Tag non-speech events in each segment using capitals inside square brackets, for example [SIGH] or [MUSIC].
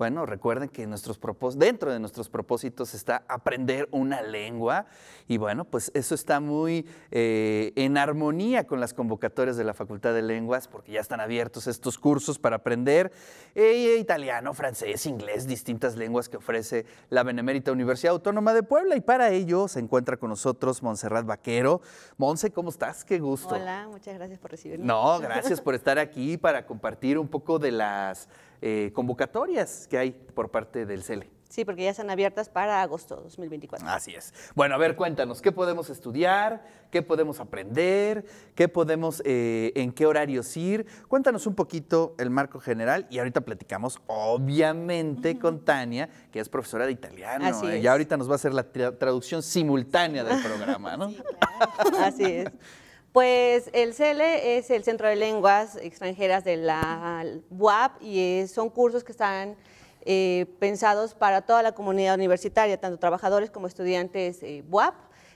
Bueno, recuerden que dentro de nuestros propósitos está aprender una lengua y bueno, pues eso está muy eh, en armonía con las convocatorias de la Facultad de Lenguas porque ya están abiertos estos cursos para aprender eh, italiano, francés, inglés, distintas lenguas que ofrece la Benemérita Universidad Autónoma de Puebla y para ello se encuentra con nosotros Montserrat Vaquero. Monse, ¿cómo estás? Qué gusto. Hola, muchas gracias por recibirme. No, gracias por estar aquí para compartir un poco de las eh, convocatorias que hay por parte del CELE. Sí, porque ya están abiertas para agosto 2024. Así es. Bueno, a ver, cuéntanos, ¿qué podemos estudiar? ¿Qué podemos aprender? ¿Qué podemos, eh, en qué horarios ir? Cuéntanos un poquito el marco general y ahorita platicamos, obviamente, con Tania, que es profesora de italiano. Así ¿eh? es. Y ahorita nos va a hacer la traducción simultánea del [LAUGHS] programa, ¿no? Así es. Pues el CELE es el Centro de Lenguas Extranjeras de la UAP y son cursos que están eh, pensados para toda la comunidad universitaria, tanto trabajadores como estudiantes eh,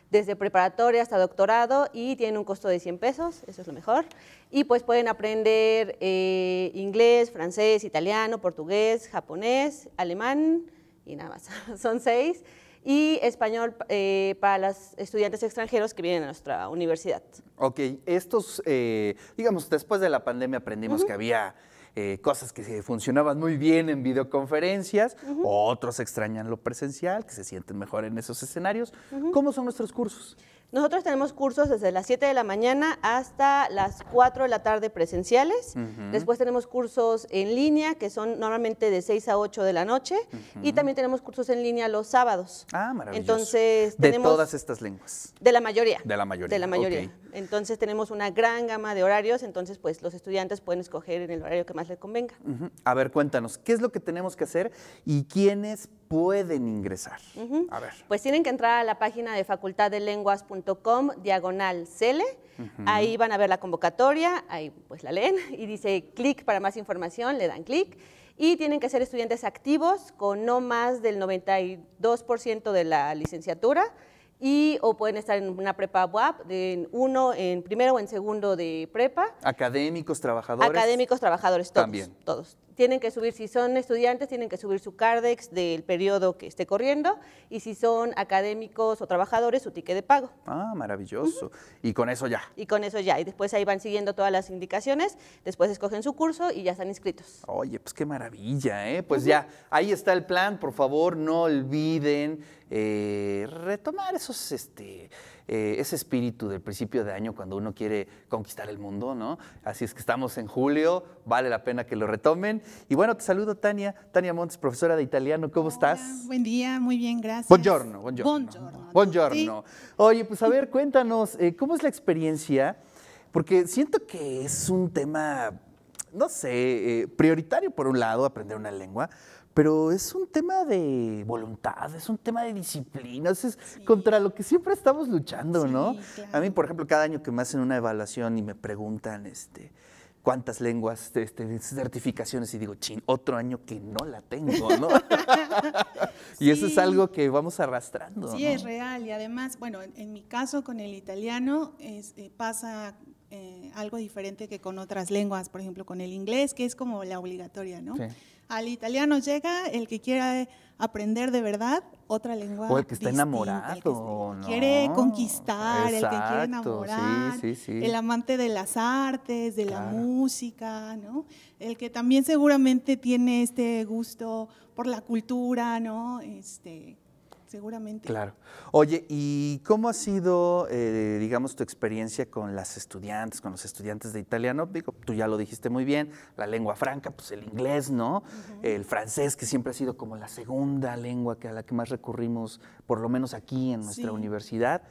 desde preparatoria hasta doctorado y tienen un costo de 100 pesos, eso es lo mejor. Y pues pueden aprender eh, inglés, francés, italiano, portugués, japonés, alemán y nada más. [LAUGHS] Son seis y español eh, para los estudiantes extranjeros que vienen a nuestra universidad. Ok, estos, eh, digamos, después de la pandemia aprendimos que había... Eh, cosas que funcionaban muy bien en videoconferencias, otros extrañan lo presencial, que se sienten mejor en esos escenarios. ¿Cómo son nuestros cursos? Nosotros tenemos cursos desde las 7 de la mañana hasta las 4 de la tarde presenciales. Después tenemos cursos en línea, que son normalmente de 6 a 8 de la noche. Y también tenemos cursos en línea los sábados. Ah, maravilloso. Entonces, tenemos, de todas estas lenguas. De la mayoría. De la mayoría. De la mayoría. Entonces, tenemos una gran gama de horarios. Entonces, pues los estudiantes pueden escoger en el horario que más les convenga. A ver, cuéntanos, ¿qué es lo que tenemos que hacer y quiénes pueden ingresar? A ver. Pues tienen que entrar a la página de Facultad de Lenguas com diagonal Ahí van a ver la convocatoria, ahí pues la leen [LAUGHS] y dice clic para más información, le dan clic. Y tienen que ser estudiantes activos con no más del 92% de la licenciatura y o pueden estar en una prepa web en uno, en primero o en segundo de prepa. Académicos, trabajadores. Académicos, trabajadores, todos. Todos tienen que subir, si son estudiantes, tienen que subir su CARDEX del periodo que esté corriendo y si son académicos o trabajadores, su ticket de pago. Ah, maravilloso. Y con eso ya. Y con eso ya. Y después ahí van siguiendo todas las indicaciones, después escogen su curso y ya están inscritos. Oye, pues qué maravilla, ¿eh? Pues ya, ahí está el plan. Por favor, no olviden eh, retomar esos, este, eh, ese espíritu del principio de año cuando uno quiere conquistar el mundo, ¿no? Así es que estamos en julio, vale la pena que lo retomen y bueno, te saludo Tania, Tania Montes, profesora de italiano. ¿Cómo estás? Buen día, muy bien, gracias. Buongiorno, buongiorno. Buongiorno. buongiorno. Oye, pues a ver, cuéntanos, eh, ¿cómo es la experiencia? Porque siento que es un tema, no sé, eh, prioritario por un lado, aprender una lengua, pero es un tema de voluntad, es un tema de disciplina, es contra lo que siempre estamos luchando, ¿no? A mí, por ejemplo, cada año que me hacen una evaluación y me preguntan, este, cuántas lenguas, este, este, certificaciones, y digo, ching, otro año que no la tengo, ¿no? [LAUGHS] y eso es algo que vamos arrastrando. Sí, es real, y además, bueno, en, mi caso con el italiano eh, pasa eh, algo diferente que con otras lenguas, por ejemplo, con el inglés, que es como la obligatoria, ¿no? Al italiano llega el que quiera aprender de verdad otra lengua. O el que está enamorado. El que quiere conquistar, el que quiere enamorar, el amante de las artes, de la música, ¿no? El que también seguramente tiene este gusto por la cultura, ¿no? Este, seguramente. Claro. Oye, ¿y cómo ha sido, eh, digamos, tu experiencia con las estudiantes, con los estudiantes de italiano? Digo, tú ya lo dijiste muy bien, la lengua franca, pues el inglés, ¿no? El francés, que siempre ha sido como la segunda lengua que a la que más recurrimos, por lo menos aquí en nuestra universidad.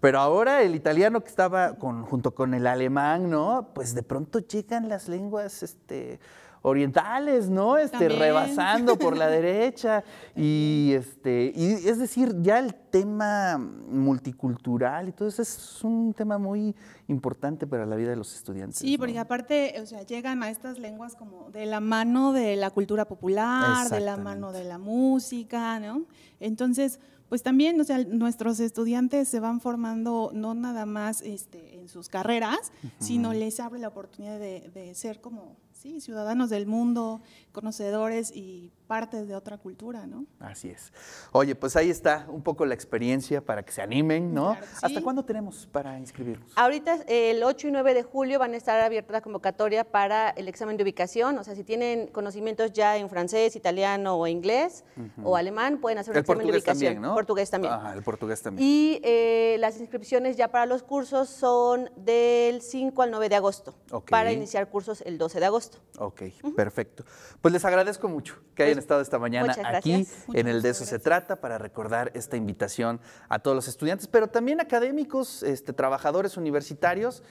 Pero ahora el italiano que estaba junto con el alemán, ¿no? Pues de pronto llegan las lenguas, este orientales, ¿no? Este, rebasando por la [LAUGHS] derecha. Y este, y es decir, ya el tema multicultural y todo eso es un tema muy importante para la vida de los estudiantes. Sí, porque aparte, o sea, llegan a estas lenguas como de la mano de la cultura popular, de la mano de la música, ¿no? Entonces, pues también, o sea, nuestros estudiantes se van formando no nada más este, en sus carreras, sino les abre la oportunidad de, de ser como sí, ciudadanos del mundo, conocedores y partes de otra cultura, ¿no? Así es. Oye, pues ahí está un poco la experiencia para que se animen, ¿no? ¿Hasta cuándo tenemos para inscribirnos? Ahorita el 8 y 9 de julio van a estar abiertas la convocatoria para el examen de ubicación, o sea, si tienen conocimientos ya en francés, italiano o inglés o alemán, pueden hacer el examen de ubicación. Portugués también. Ah, el portugués también. Y eh, las inscripciones ya para los cursos son del 5 al 9 de agosto, para iniciar cursos el 12 de agosto. Ok, perfecto. Pues les agradezco mucho que hayan pues, estado esta mañana aquí en el De eso se trata para recordar esta invitación a todos los estudiantes, pero también académicos, este, trabajadores universitarios.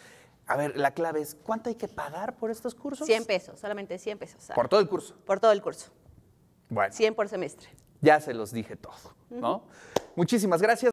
A ver, la clave es, ¿cuánto hay que pagar por estos cursos? 100 pesos, solamente 100 pesos. ¿Por todo el curso? Por todo el curso. Bueno. 100 por semestre. Ya se los dije todo, ¿no? Muchísimas gracias.